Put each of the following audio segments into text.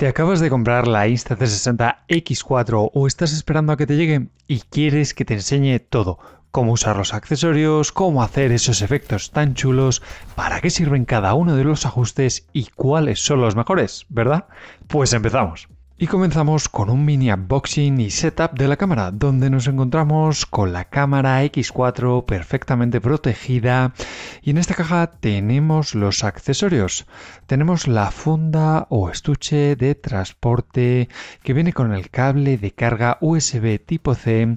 ¿Te acabas de comprar la Insta360 X4 o estás esperando a que te llegue y quieres que te enseñe todo? Cómo usar los accesorios, cómo hacer esos efectos tan chulos, para qué sirven cada uno de los ajustes y cuáles son los mejores, ¿verdad? Pues empezamos. Y comenzamos con un mini unboxing y setup de la cámara, donde nos encontramos con la cámara X4 perfectamente protegida y en esta caja tenemos los accesorios. Tenemos la funda o estuche de transporte que viene con el cable de carga USB tipo C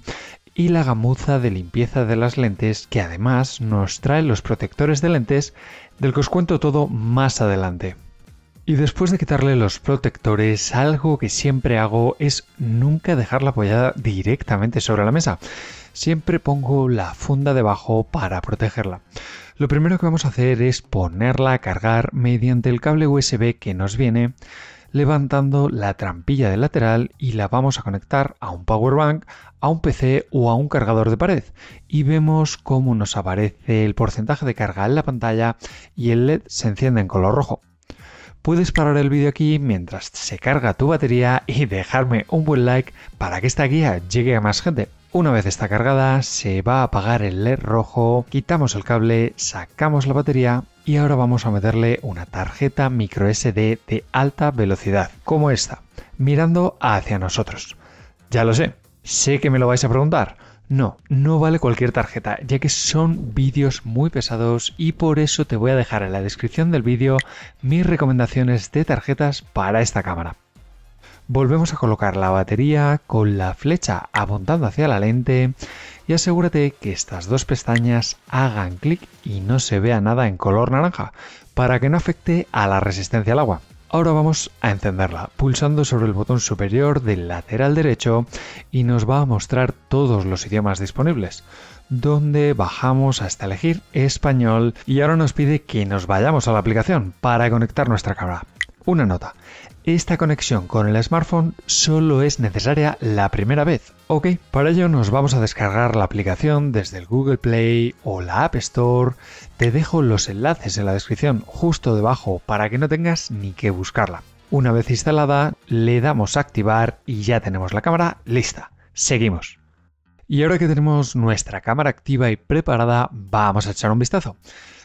y la gamuza de limpieza de las lentes que además nos trae los protectores de lentes del que os cuento todo más adelante. Y después de quitarle los protectores, algo que siempre hago es nunca dejarla apoyada directamente sobre la mesa. Siempre pongo la funda debajo para protegerla. Lo primero que vamos a hacer es ponerla a cargar mediante el cable USB que nos viene, levantando la trampilla del lateral y la vamos a conectar a un power bank, a un PC o a un cargador de pared. Y vemos cómo nos aparece el porcentaje de carga en la pantalla y el LED se enciende en color rojo puedes parar el vídeo aquí mientras se carga tu batería y dejarme un buen like para que esta guía llegue a más gente. Una vez está cargada, se va a apagar el LED rojo, quitamos el cable, sacamos la batería y ahora vamos a meterle una tarjeta micro SD de alta velocidad, como esta, mirando hacia nosotros. Ya lo sé, sé que me lo vais a preguntar. No, no vale cualquier tarjeta, ya que son vídeos muy pesados y por eso te voy a dejar en la descripción del vídeo mis recomendaciones de tarjetas para esta cámara. Volvemos a colocar la batería con la flecha apuntando hacia la lente y asegúrate que estas dos pestañas hagan clic y no se vea nada en color naranja para que no afecte a la resistencia al agua. Ahora vamos a encenderla pulsando sobre el botón superior del lateral derecho y nos va a mostrar todos los idiomas disponibles, donde bajamos hasta elegir español y ahora nos pide que nos vayamos a la aplicación para conectar nuestra cámara. Una nota, esta conexión con el smartphone solo es necesaria la primera vez, ¿ok? Para ello nos vamos a descargar la aplicación desde el Google Play o la App Store te dejo los enlaces en la descripción justo debajo para que no tengas ni que buscarla. Una vez instalada, le damos a activar y ya tenemos la cámara lista. Seguimos. Y ahora que tenemos nuestra cámara activa y preparada, vamos a echar un vistazo.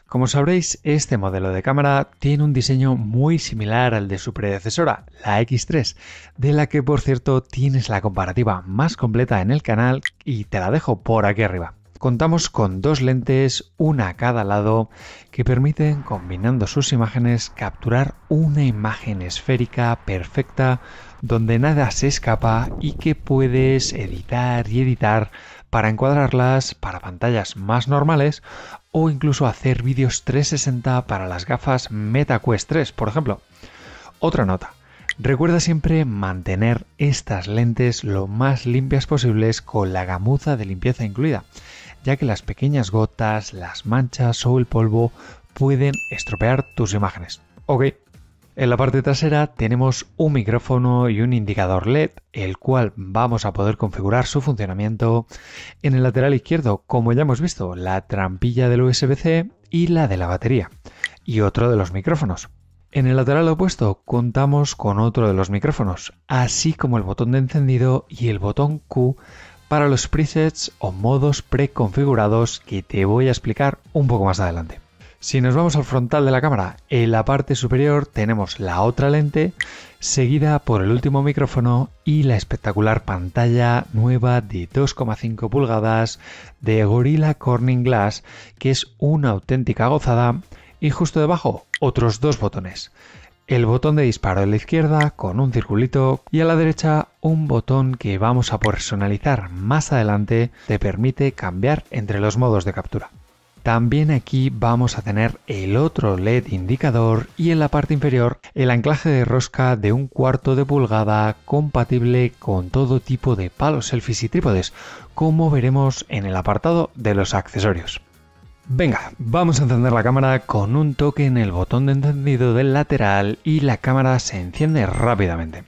Como sabréis, este modelo de cámara tiene un diseño muy similar al de su predecesora, la X3, de la que por cierto tienes la comparativa más completa en el canal y te la dejo por aquí arriba contamos con dos lentes, una a cada lado, que permiten, combinando sus imágenes, capturar una imagen esférica perfecta donde nada se escapa y que puedes editar y editar para encuadrarlas para pantallas más normales o incluso hacer vídeos 360 para las gafas MetaQuest 3, por ejemplo. Otra nota. Recuerda siempre mantener estas lentes lo más limpias posibles con la gamuza de limpieza incluida ya que las pequeñas gotas, las manchas o el polvo pueden estropear tus imágenes. Ok. En la parte trasera tenemos un micrófono y un indicador LED, el cual vamos a poder configurar su funcionamiento. En el lateral izquierdo, como ya hemos visto, la trampilla del USB-C y la de la batería, y otro de los micrófonos. En el lateral opuesto contamos con otro de los micrófonos, así como el botón de encendido y el botón Q para los presets o modos preconfigurados que te voy a explicar un poco más adelante. Si nos vamos al frontal de la cámara, en la parte superior tenemos la otra lente, seguida por el último micrófono y la espectacular pantalla nueva de 2,5 pulgadas de Gorilla Corning Glass, que es una auténtica gozada, y justo debajo otros dos botones el botón de disparo a la izquierda con un circulito y a la derecha un botón que vamos a personalizar más adelante te permite cambiar entre los modos de captura. También aquí vamos a tener el otro LED indicador y en la parte inferior el anclaje de rosca de un cuarto de pulgada compatible con todo tipo de palos selfies y trípodes, como veremos en el apartado de los accesorios. Venga, vamos a encender la cámara con un toque en el botón de encendido del lateral y la cámara se enciende rápidamente.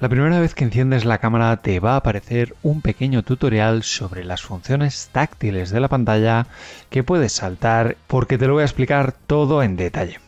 La primera vez que enciendes la cámara te va a aparecer un pequeño tutorial sobre las funciones táctiles de la pantalla que puedes saltar porque te lo voy a explicar todo en detalle.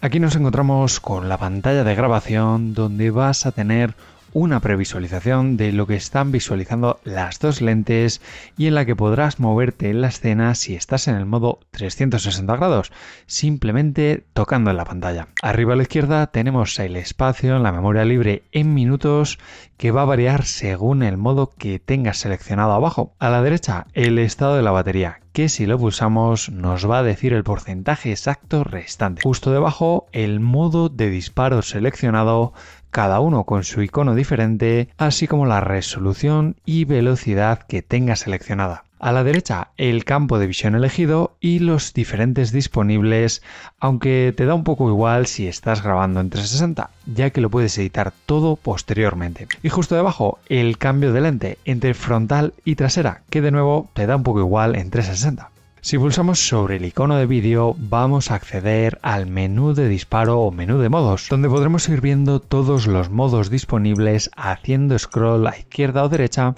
Aquí nos encontramos con la pantalla de grabación donde vas a tener una previsualización de lo que están visualizando las dos lentes y en la que podrás moverte en la escena si estás en el modo 360 grados, simplemente tocando en la pantalla. Arriba a la izquierda tenemos el espacio en la memoria libre en minutos que va a variar según el modo que tengas seleccionado abajo. A la derecha el estado de la batería que si lo pulsamos nos va a decir el porcentaje exacto restante. Justo debajo el modo de disparo seleccionado cada uno con su icono diferente, así como la resolución y velocidad que tenga seleccionada. A la derecha el campo de visión elegido y los diferentes disponibles, aunque te da un poco igual si estás grabando en 360, ya que lo puedes editar todo posteriormente. Y justo debajo el cambio de lente entre frontal y trasera, que de nuevo te da un poco igual en 360. Si pulsamos sobre el icono de vídeo vamos a acceder al menú de disparo o menú de modos, donde podremos ir viendo todos los modos disponibles haciendo scroll a izquierda o derecha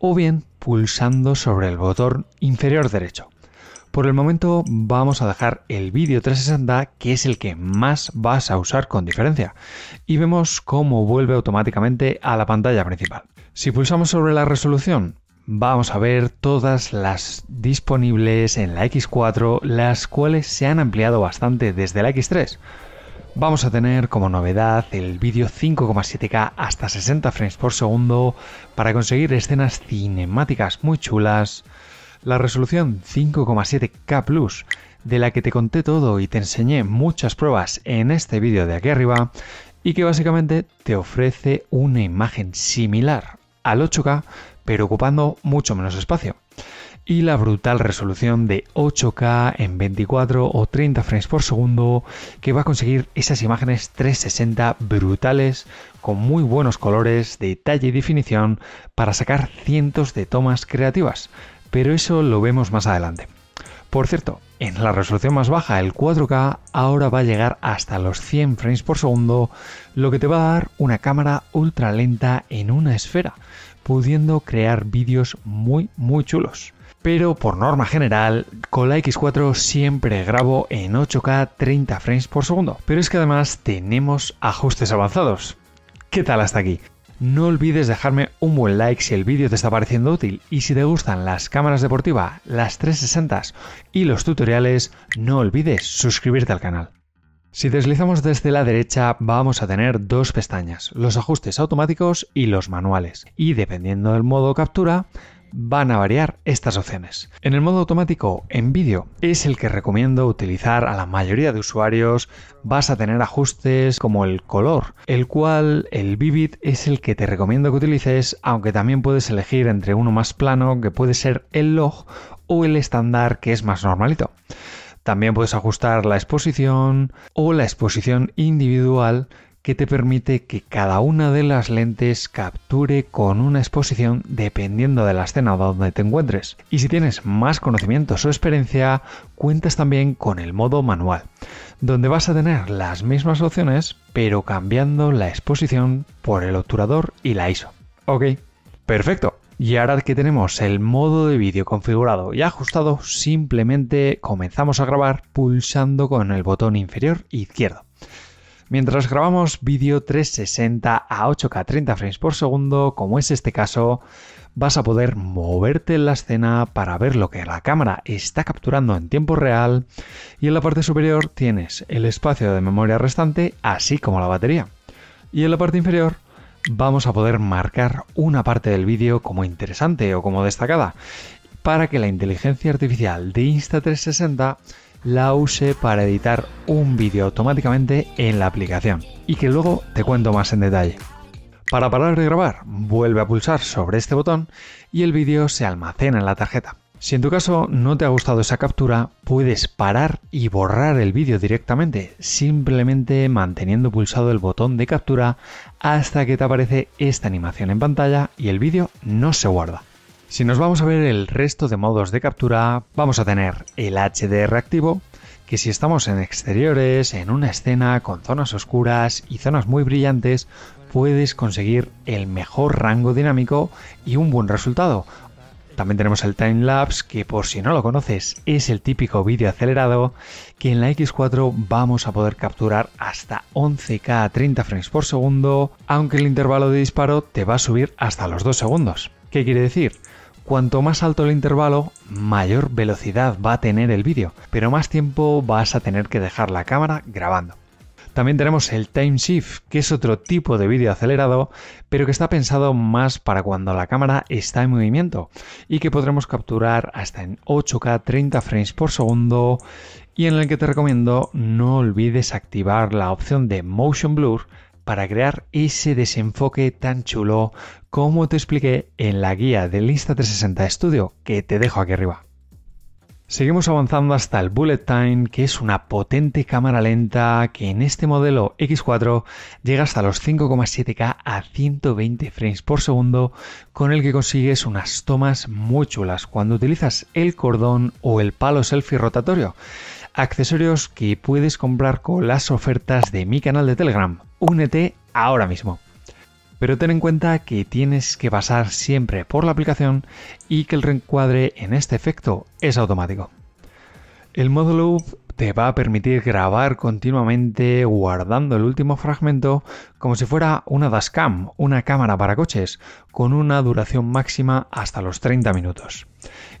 o bien pulsando sobre el botón inferior derecho. Por el momento vamos a dejar el vídeo 360 que es el que más vas a usar con diferencia y vemos cómo vuelve automáticamente a la pantalla principal. Si pulsamos sobre la resolución vamos a ver todas las disponibles en la X4, las cuales se han ampliado bastante desde la X3. Vamos a tener como novedad el vídeo 5,7K hasta 60 frames por segundo para conseguir escenas cinemáticas muy chulas, la resolución 5,7K Plus de la que te conté todo y te enseñé muchas pruebas en este vídeo de aquí arriba y que básicamente te ofrece una imagen similar al 8K pero ocupando mucho menos espacio. Y la brutal resolución de 8K en 24 o 30 frames por segundo que va a conseguir esas imágenes 360 brutales con muy buenos colores, detalle y definición para sacar cientos de tomas creativas. Pero eso lo vemos más adelante. Por cierto, en la resolución más baja, el 4K, ahora va a llegar hasta los 100 frames por segundo, lo que te va a dar una cámara ultra lenta en una esfera, pudiendo crear vídeos muy muy chulos. Pero por norma general, con la X4 siempre grabo en 8K 30 frames por segundo. Pero es que además tenemos ajustes avanzados. ¿Qué tal hasta aquí? No olvides dejarme un buen like si el vídeo te está pareciendo útil y si te gustan las cámaras deportivas, las 360 y los tutoriales, no olvides suscribirte al canal. Si deslizamos desde la derecha vamos a tener dos pestañas, los ajustes automáticos y los manuales. Y dependiendo del modo captura, van a variar estas opciones. En el modo automático en vídeo es el que recomiendo utilizar a la mayoría de usuarios. Vas a tener ajustes como el color, el cual el Vivid es el que te recomiendo que utilices, aunque también puedes elegir entre uno más plano que puede ser el log o el estándar que es más normalito. También puedes ajustar la exposición o la exposición individual que te permite que cada una de las lentes capture con una exposición dependiendo de la escena donde te encuentres. Y si tienes más conocimientos o experiencia, cuentas también con el modo manual, donde vas a tener las mismas opciones pero cambiando la exposición por el obturador y la ISO. Ok, perfecto. Y ahora que tenemos el modo de vídeo configurado y ajustado, simplemente comenzamos a grabar pulsando con el botón inferior izquierdo. Mientras grabamos vídeo 360 a 8K 30 frames por segundo, como es este caso, vas a poder moverte en la escena para ver lo que la cámara está capturando en tiempo real y en la parte superior tienes el espacio de memoria restante así como la batería. Y en la parte inferior vamos a poder marcar una parte del vídeo como interesante o como destacada para que la inteligencia artificial de Insta360 la use para editar un vídeo automáticamente en la aplicación y que luego te cuento más en detalle. Para parar de grabar, vuelve a pulsar sobre este botón y el vídeo se almacena en la tarjeta. Si en tu caso no te ha gustado esa captura, puedes parar y borrar el vídeo directamente, simplemente manteniendo pulsado el botón de captura hasta que te aparece esta animación en pantalla y el vídeo no se guarda. Si nos vamos a ver el resto de modos de captura, vamos a tener el HDR activo, que si estamos en exteriores, en una escena con zonas oscuras y zonas muy brillantes, puedes conseguir el mejor rango dinámico y un buen resultado, también tenemos el timelapse, que por si no lo conoces es el típico vídeo acelerado, que en la X4 vamos a poder capturar hasta 11K a 30 frames por segundo, aunque el intervalo de disparo te va a subir hasta los 2 segundos. ¿Qué quiere decir? Cuanto más alto el intervalo, mayor velocidad va a tener el vídeo, pero más tiempo vas a tener que dejar la cámara grabando. También tenemos el Time Shift, que es otro tipo de vídeo acelerado, pero que está pensado más para cuando la cámara está en movimiento y que podremos capturar hasta en 8K 30 frames por segundo y en el que te recomiendo no olvides activar la opción de Motion Blur para crear ese desenfoque tan chulo como te expliqué en la guía de insta 360 Studio que te dejo aquí arriba. Seguimos avanzando hasta el Bullet Time, que es una potente cámara lenta que en este modelo X4 llega hasta los 5,7K a 120 frames por segundo, con el que consigues unas tomas muy chulas cuando utilizas el cordón o el palo selfie rotatorio, accesorios que puedes comprar con las ofertas de mi canal de Telegram. Únete ahora mismo pero ten en cuenta que tienes que pasar siempre por la aplicación y que el reencuadre en este efecto es automático. El modo loop te va a permitir grabar continuamente guardando el último fragmento como si fuera una dashcam, una cámara para coches, con una duración máxima hasta los 30 minutos.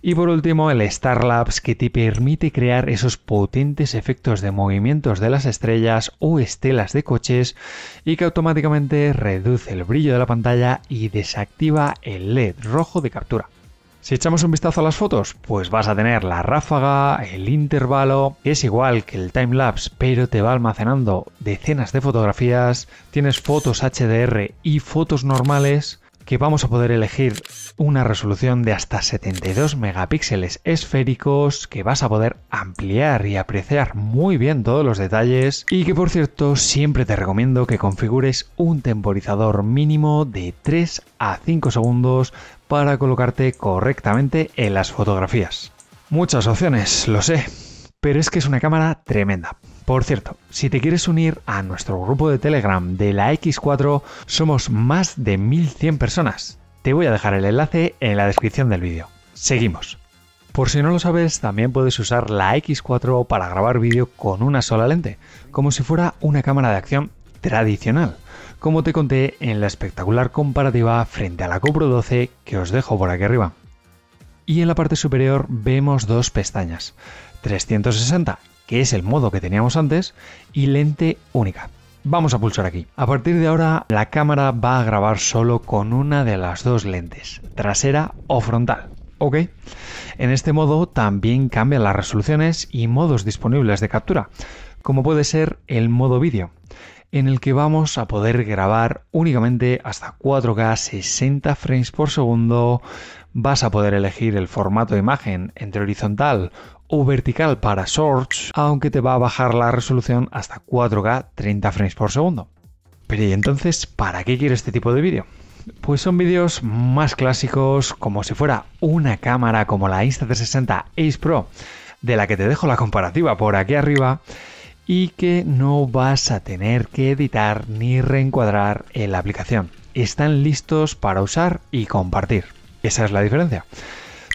Y por último, el Star que te permite crear esos potentes efectos de movimientos de las estrellas o estelas de coches y que automáticamente reduce el brillo de la pantalla y desactiva el LED rojo de captura. Si echamos un vistazo a las fotos, pues vas a tener la ráfaga, el intervalo, es igual que el timelapse, pero te va almacenando decenas de fotografías, tienes fotos HDR y fotos normales que vamos a poder elegir una resolución de hasta 72 megapíxeles esféricos que vas a poder ampliar y apreciar muy bien todos los detalles y que por cierto siempre te recomiendo que configures un temporizador mínimo de 3 a 5 segundos para colocarte correctamente en las fotografías. Muchas opciones, lo sé, pero es que es una cámara tremenda. Por cierto, si te quieres unir a nuestro grupo de Telegram de la X4, somos más de 1100 personas. Te voy a dejar el enlace en la descripción del vídeo. Seguimos. Por si no lo sabes, también puedes usar la X4 para grabar vídeo con una sola lente, como si fuera una cámara de acción tradicional, como te conté en la espectacular comparativa frente a la GoPro 12 que os dejo por aquí arriba. Y en la parte superior vemos dos pestañas, 360, que es el modo que teníamos antes, y lente única, Vamos a pulsar aquí. A partir de ahora la cámara va a grabar solo con una de las dos lentes, trasera o frontal. Ok. En este modo también cambian las resoluciones y modos disponibles de captura, como puede ser el modo vídeo, en el que vamos a poder grabar únicamente hasta 4K 60 frames por segundo, vas a poder elegir el formato de imagen entre horizontal o vertical para shorts, aunque te va a bajar la resolución hasta 4K 30 frames por segundo. Pero ¿y entonces para qué quiero este tipo de vídeo? Pues son vídeos más clásicos, como si fuera una cámara como la Insta360 Ace Pro, de la que te dejo la comparativa por aquí arriba, y que no vas a tener que editar ni reencuadrar en la aplicación. Están listos para usar y compartir. Esa es la diferencia.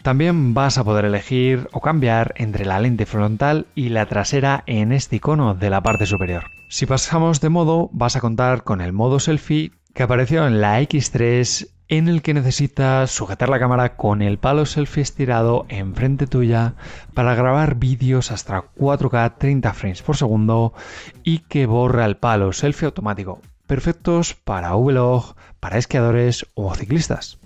También vas a poder elegir o cambiar entre la lente frontal y la trasera en este icono de la parte superior. Si pasamos de modo, vas a contar con el modo selfie que apareció en la X3 en el que necesitas sujetar la cámara con el palo selfie estirado enfrente tuya para grabar vídeos hasta 4K 30 frames por segundo y que borra el palo selfie automático, perfectos para vlog, para esquiadores o ciclistas.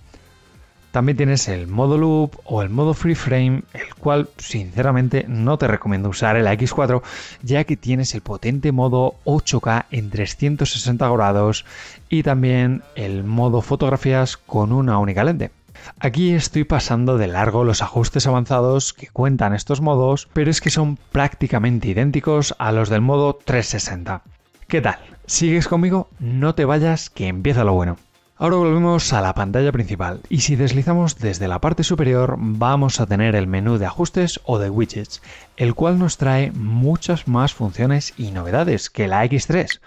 También tienes el modo loop o el modo free frame, el cual sinceramente no te recomiendo usar el la X4, ya que tienes el potente modo 8K en 360 grados y también el modo fotografías con una única lente. Aquí estoy pasando de largo los ajustes avanzados que cuentan estos modos, pero es que son prácticamente idénticos a los del modo 360. ¿Qué tal? ¿Sigues conmigo? No te vayas, que empieza lo bueno. Ahora volvemos a la pantalla principal y si deslizamos desde la parte superior vamos a tener el menú de ajustes o de widgets, el cual nos trae muchas más funciones y novedades que la X3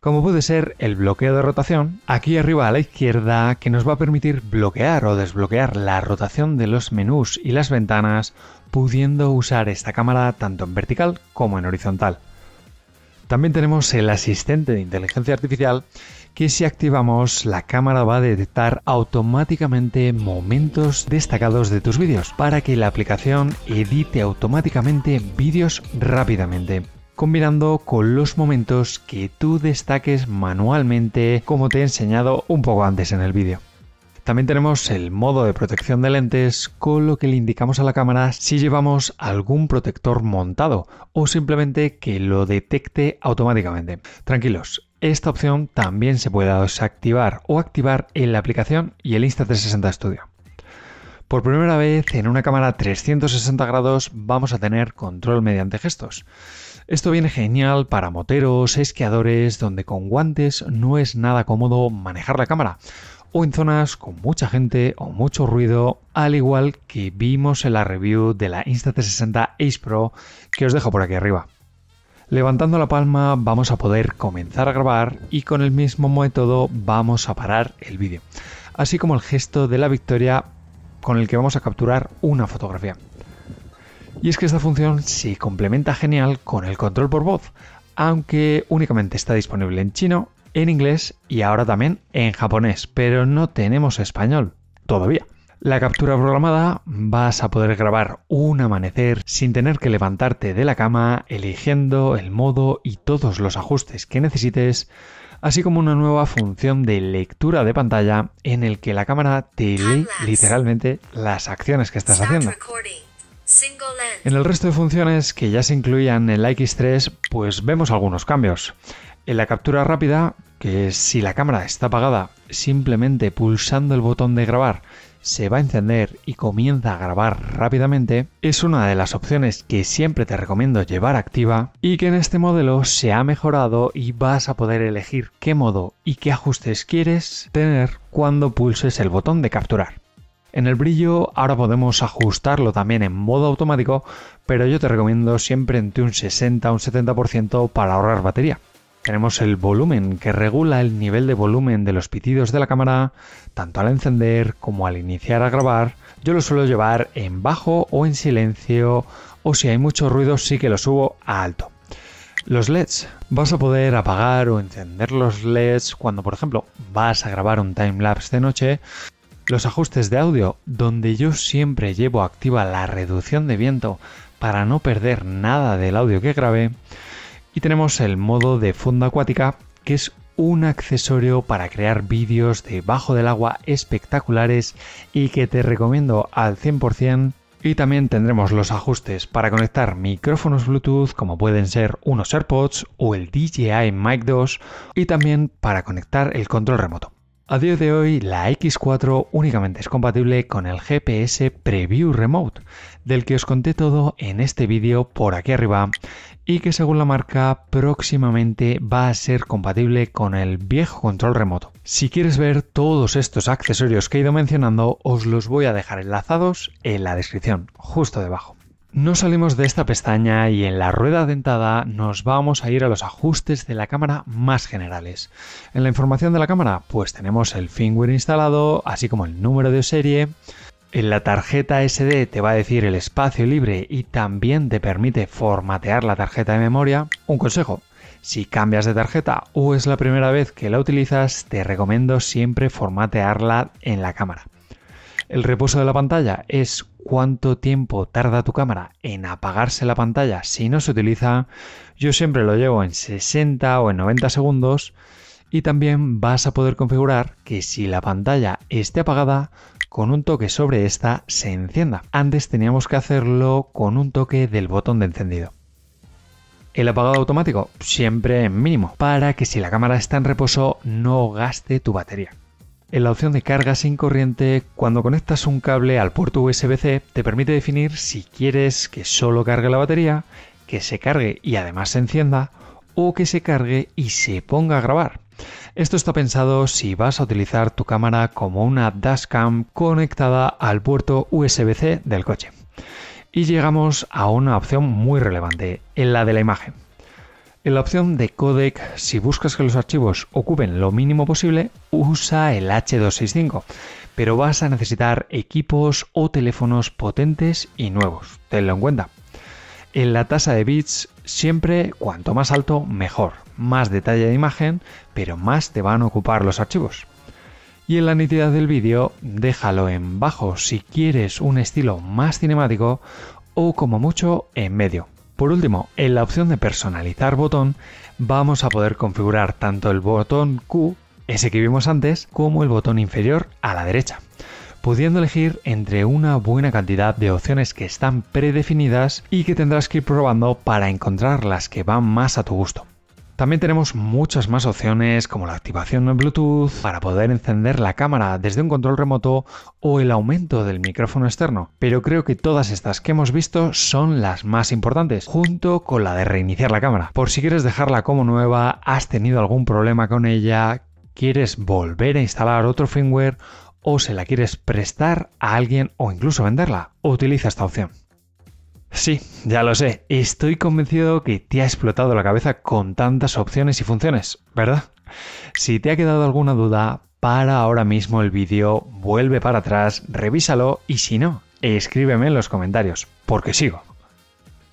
como puede ser el bloqueo de rotación, aquí arriba a la izquierda, que nos va a permitir bloquear o desbloquear la rotación de los menús y las ventanas, pudiendo usar esta cámara tanto en vertical como en horizontal. También tenemos el asistente de inteligencia artificial que si activamos la cámara va a detectar automáticamente momentos destacados de tus vídeos para que la aplicación edite automáticamente vídeos rápidamente combinando con los momentos que tú destaques manualmente como te he enseñado un poco antes en el vídeo. También tenemos el modo de protección de lentes, con lo que le indicamos a la cámara si llevamos algún protector montado o simplemente que lo detecte automáticamente. Tranquilos, esta opción también se puede desactivar o activar en la aplicación y el Insta360 Studio. Por primera vez en una cámara 360 grados vamos a tener control mediante gestos. Esto viene genial para moteros, esquiadores, donde con guantes no es nada cómodo manejar la cámara, o en zonas con mucha gente o mucho ruido, al igual que vimos en la review de la insta 60 Ace Pro que os dejo por aquí arriba. Levantando la palma vamos a poder comenzar a grabar y con el mismo método vamos a parar el vídeo, así como el gesto de la victoria con el que vamos a capturar una fotografía. Y es que esta función se complementa genial con el control por voz, aunque únicamente está disponible en chino en inglés y ahora también en japonés, pero no tenemos español todavía. La captura programada vas a poder grabar un amanecer sin tener que levantarte de la cama, eligiendo el modo y todos los ajustes que necesites, así como una nueva función de lectura de pantalla en el que la cámara te lee literalmente las acciones que estás haciendo. En el resto de funciones que ya se incluían en la X3, pues vemos algunos cambios. En la captura rápida que si la cámara está apagada, simplemente pulsando el botón de grabar se va a encender y comienza a grabar rápidamente, es una de las opciones que siempre te recomiendo llevar activa y que en este modelo se ha mejorado y vas a poder elegir qué modo y qué ajustes quieres tener cuando pulses el botón de capturar. En el brillo ahora podemos ajustarlo también en modo automático, pero yo te recomiendo siempre entre un 60 y un 70% para ahorrar batería. Tenemos el volumen, que regula el nivel de volumen de los pitidos de la cámara, tanto al encender como al iniciar a grabar. Yo lo suelo llevar en bajo o en silencio, o si hay mucho ruido sí que lo subo a alto. Los LEDs. Vas a poder apagar o encender los LEDs cuando, por ejemplo, vas a grabar un timelapse de noche. Los ajustes de audio, donde yo siempre llevo activa la reducción de viento para no perder nada del audio que grabé. Y tenemos el modo de fondo acuática, que es un accesorio para crear vídeos debajo del agua espectaculares y que te recomiendo al 100%. Y también tendremos los ajustes para conectar micrófonos Bluetooth como pueden ser unos AirPods o el DJI Mic 2 y también para conectar el control remoto. A día de hoy, la X4 únicamente es compatible con el GPS Preview Remote, del que os conté todo en este vídeo por aquí arriba, y que según la marca próximamente va a ser compatible con el viejo control remoto. Si quieres ver todos estos accesorios que he ido mencionando, os los voy a dejar enlazados en la descripción, justo debajo. No salimos de esta pestaña y en la rueda dentada nos vamos a ir a los ajustes de la cámara más generales. En la información de la cámara, pues tenemos el firmware instalado, así como el número de serie. En la tarjeta SD te va a decir el espacio libre y también te permite formatear la tarjeta de memoria. Un consejo, si cambias de tarjeta o es la primera vez que la utilizas, te recomiendo siempre formatearla en la cámara. El reposo de la pantalla es cuánto tiempo tarda tu cámara en apagarse la pantalla si no se utiliza, yo siempre lo llevo en 60 o en 90 segundos y también vas a poder configurar que si la pantalla esté apagada, con un toque sobre esta se encienda. Antes teníamos que hacerlo con un toque del botón de encendido. El apagado automático, siempre mínimo, para que si la cámara está en reposo no gaste tu batería. En la opción de carga sin corriente, cuando conectas un cable al puerto USB-C, te permite definir si quieres que solo cargue la batería, que se cargue y además se encienda, o que se cargue y se ponga a grabar. Esto está pensado si vas a utilizar tu cámara como una dashcam conectada al puerto USB-C del coche. Y llegamos a una opción muy relevante, en la de la imagen. En la opción de codec, si buscas que los archivos ocupen lo mínimo posible, usa el H265, pero vas a necesitar equipos o teléfonos potentes y nuevos, tenlo en cuenta. En la tasa de bits, siempre cuanto más alto, mejor. Más detalle de imagen, pero más te van a ocupar los archivos. Y en la nitidez del vídeo, déjalo en bajo si quieres un estilo más cinemático o como mucho en medio. Por último, en la opción de personalizar botón, vamos a poder configurar tanto el botón Q, ese que vimos antes, como el botón inferior a la derecha, pudiendo elegir entre una buena cantidad de opciones que están predefinidas y que tendrás que ir probando para encontrar las que van más a tu gusto. También tenemos muchas más opciones como la activación en Bluetooth para poder encender la cámara desde un control remoto o el aumento del micrófono externo, pero creo que todas estas que hemos visto son las más importantes, junto con la de reiniciar la cámara. Por si quieres dejarla como nueva, has tenido algún problema con ella, quieres volver a instalar otro firmware o se la quieres prestar a alguien o incluso venderla, utiliza esta opción. Sí, ya lo sé. Estoy convencido que te ha explotado la cabeza con tantas opciones y funciones, ¿verdad? Si te ha quedado alguna duda, para ahora mismo el vídeo, vuelve para atrás, revísalo y si no, escríbeme en los comentarios, porque sigo.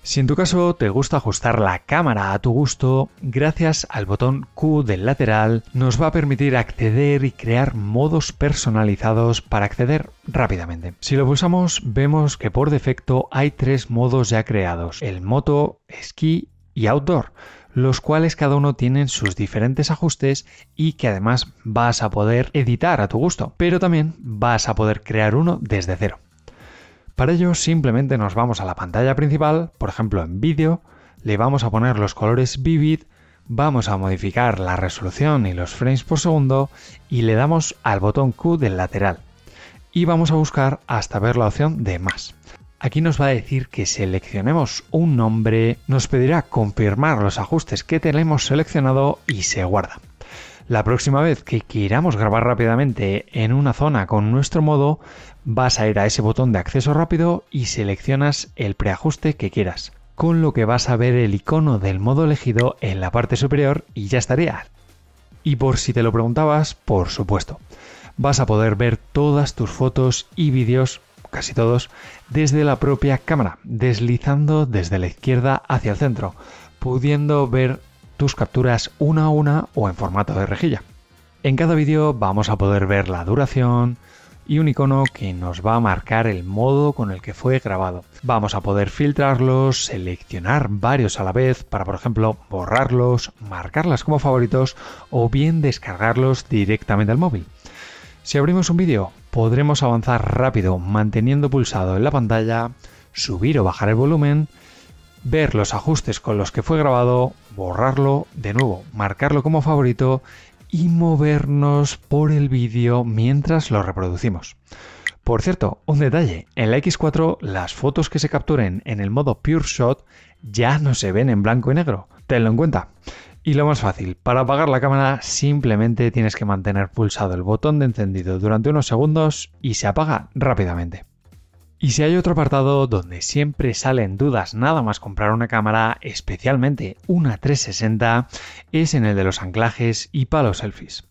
Si en tu caso te gusta ajustar la cámara a tu gusto, gracias al botón Q del lateral nos va a permitir acceder y crear modos personalizados para acceder rápidamente. Si lo pulsamos vemos que por defecto hay tres modos ya creados, el moto, esquí y outdoor los cuales cada uno tienen sus diferentes ajustes y que además vas a poder editar a tu gusto, pero también vas a poder crear uno desde cero. Para ello simplemente nos vamos a la pantalla principal, por ejemplo en vídeo, le vamos a poner los colores vivid, vamos a modificar la resolución y los frames por segundo y le damos al botón Q del lateral. Y vamos a buscar hasta ver la opción de más. Aquí nos va a decir que seleccionemos un nombre, nos pedirá confirmar los ajustes que tenemos seleccionado y se guarda. La próxima vez que queramos grabar rápidamente en una zona con nuestro modo, vas a ir a ese botón de acceso rápido y seleccionas el preajuste que quieras, con lo que vas a ver el icono del modo elegido en la parte superior y ya estaría. Y por si te lo preguntabas, por supuesto, vas a poder ver todas tus fotos y vídeos, casi todos, desde la propia cámara, deslizando desde la izquierda hacia el centro, pudiendo ver tus capturas una a una o en formato de rejilla. En cada vídeo vamos a poder ver la duración, y un icono que nos va a marcar el modo con el que fue grabado. Vamos a poder filtrarlos, seleccionar varios a la vez para, por ejemplo, borrarlos, marcarlas como favoritos o bien descargarlos directamente al móvil. Si abrimos un vídeo, podremos avanzar rápido manteniendo pulsado en la pantalla, subir o bajar el volumen, ver los ajustes con los que fue grabado, borrarlo de nuevo, marcarlo como favorito y movernos por el vídeo mientras lo reproducimos. Por cierto, un detalle, en la X4 las fotos que se capturen en el modo Pure Shot ya no se ven en blanco y negro, tenlo en cuenta. Y lo más fácil, para apagar la cámara simplemente tienes que mantener pulsado el botón de encendido durante unos segundos y se apaga rápidamente. Y si hay otro apartado donde siempre salen dudas nada más comprar una cámara, especialmente una 360, es en el de los anclajes y palos selfies.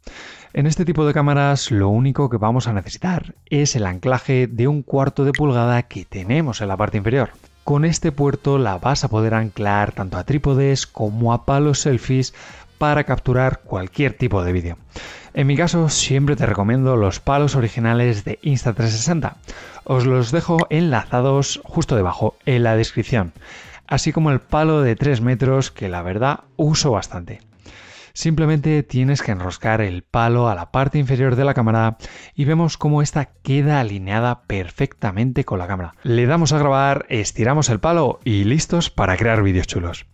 En este tipo de cámaras lo único que vamos a necesitar es el anclaje de un cuarto de pulgada que tenemos en la parte inferior. Con este puerto la vas a poder anclar tanto a trípodes como a palos selfies para capturar cualquier tipo de vídeo. En mi caso siempre te recomiendo los palos originales de Insta360. Os los dejo enlazados justo debajo en la descripción, así como el palo de 3 metros que la verdad uso bastante. Simplemente tienes que enroscar el palo a la parte inferior de la cámara y vemos cómo esta queda alineada perfectamente con la cámara. Le damos a grabar, estiramos el palo y listos para crear vídeos chulos.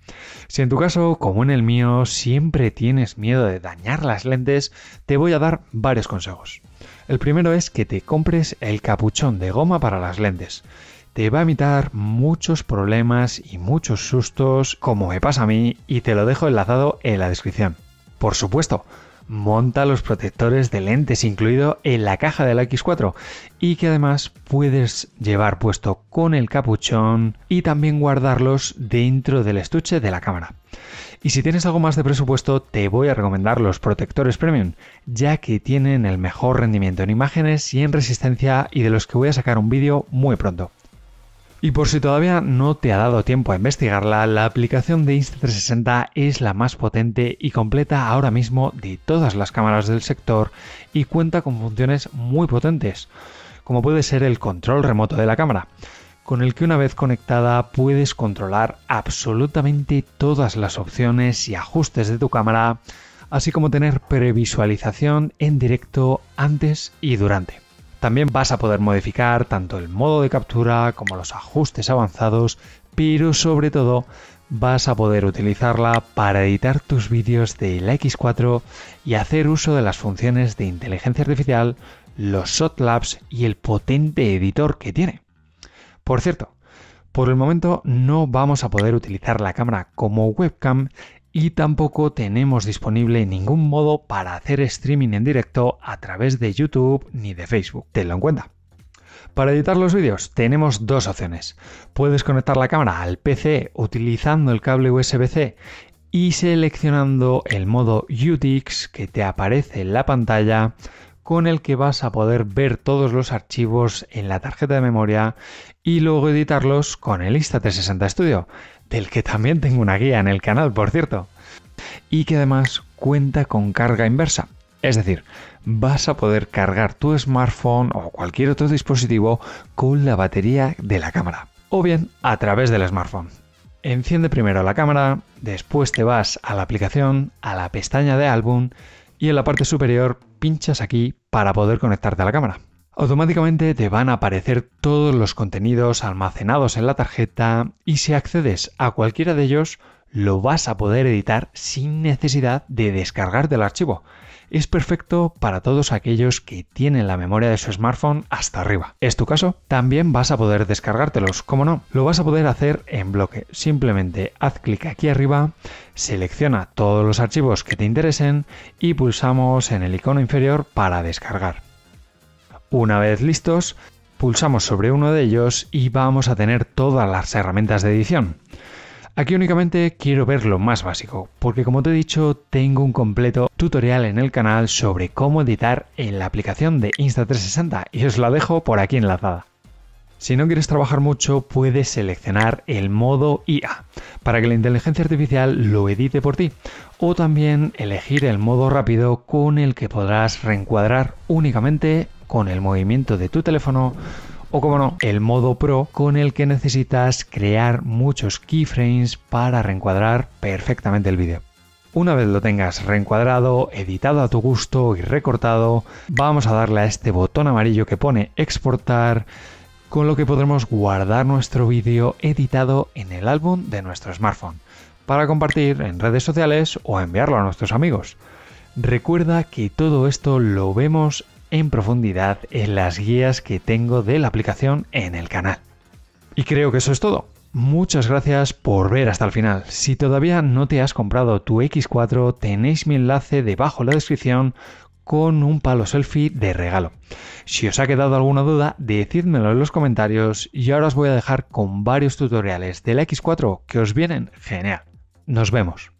Si en tu caso, como en el mío, siempre tienes miedo de dañar las lentes, te voy a dar varios consejos. El primero es que te compres el capuchón de goma para las lentes te va a evitar muchos problemas y muchos sustos como me pasa a mí y te lo dejo enlazado en la descripción. Por supuesto, monta los protectores de lentes incluido en la caja del X4 y que además puedes llevar puesto con el capuchón y también guardarlos dentro del estuche de la cámara. Y si tienes algo más de presupuesto, te voy a recomendar los protectores premium, ya que tienen el mejor rendimiento en imágenes y en resistencia y de los que voy a sacar un vídeo muy pronto. Y por si todavía no te ha dado tiempo a investigarla, la aplicación de Insta360 es la más potente y completa ahora mismo de todas las cámaras del sector y cuenta con funciones muy potentes, como puede ser el control remoto de la cámara, con el que una vez conectada puedes controlar absolutamente todas las opciones y ajustes de tu cámara, así como tener previsualización en directo antes y durante. También vas a poder modificar tanto el modo de captura como los ajustes avanzados, pero sobre todo vas a poder utilizarla para editar tus vídeos de la X4 y hacer uso de las funciones de inteligencia artificial, los Shot y el potente editor que tiene. Por cierto, por el momento no vamos a poder utilizar la cámara como webcam y tampoco tenemos disponible ningún modo para hacer streaming en directo a través de YouTube ni de Facebook. Tenlo en cuenta. Para editar los vídeos tenemos dos opciones. Puedes conectar la cámara al PC utilizando el cable USB-C y seleccionando el modo UTX que te aparece en la pantalla con el que vas a poder ver todos los archivos en la tarjeta de memoria y luego editarlos con el Insta360 Studio del que también tengo una guía en el canal, por cierto, y que además cuenta con carga inversa. Es decir, vas a poder cargar tu smartphone o cualquier otro dispositivo con la batería de la cámara, o bien a través del smartphone. Enciende primero la cámara, después te vas a la aplicación, a la pestaña de álbum y en la parte superior pinchas aquí para poder conectarte a la cámara automáticamente te van a aparecer todos los contenidos almacenados en la tarjeta y si accedes a cualquiera de ellos, lo vas a poder editar sin necesidad de descargar del archivo. Es perfecto para todos aquellos que tienen la memoria de su smartphone hasta arriba. ¿Es tu caso? También vas a poder descargártelos, como no? Lo vas a poder hacer en bloque. Simplemente haz clic aquí arriba, selecciona todos los archivos que te interesen y pulsamos en el icono inferior para descargar. Una vez listos, pulsamos sobre uno de ellos y vamos a tener todas las herramientas de edición. Aquí únicamente quiero ver lo más básico, porque como te he dicho, tengo un completo tutorial en el canal sobre cómo editar en la aplicación de Insta360 y os la dejo por aquí enlazada. Si no quieres trabajar mucho, puedes seleccionar el modo IA para que la inteligencia artificial lo edite por ti, o también elegir el modo rápido con el que podrás reencuadrar únicamente con el movimiento de tu teléfono o como no, el modo Pro con el que necesitas crear muchos keyframes para reencuadrar perfectamente el vídeo. Una vez lo tengas reencuadrado, editado a tu gusto y recortado, vamos a darle a este botón amarillo que pone exportar, con lo que podremos guardar nuestro vídeo editado en el álbum de nuestro smartphone, para compartir en redes sociales o enviarlo a nuestros amigos. Recuerda que todo esto lo vemos en profundidad en las guías que tengo de la aplicación en el canal. Y creo que eso es todo. Muchas gracias por ver hasta el final. Si todavía no te has comprado tu X4, tenéis mi enlace debajo en la descripción con un palo selfie de regalo. Si os ha quedado alguna duda, decídmelo en los comentarios y ahora os voy a dejar con varios tutoriales de la X4 que os vienen genial. Nos vemos.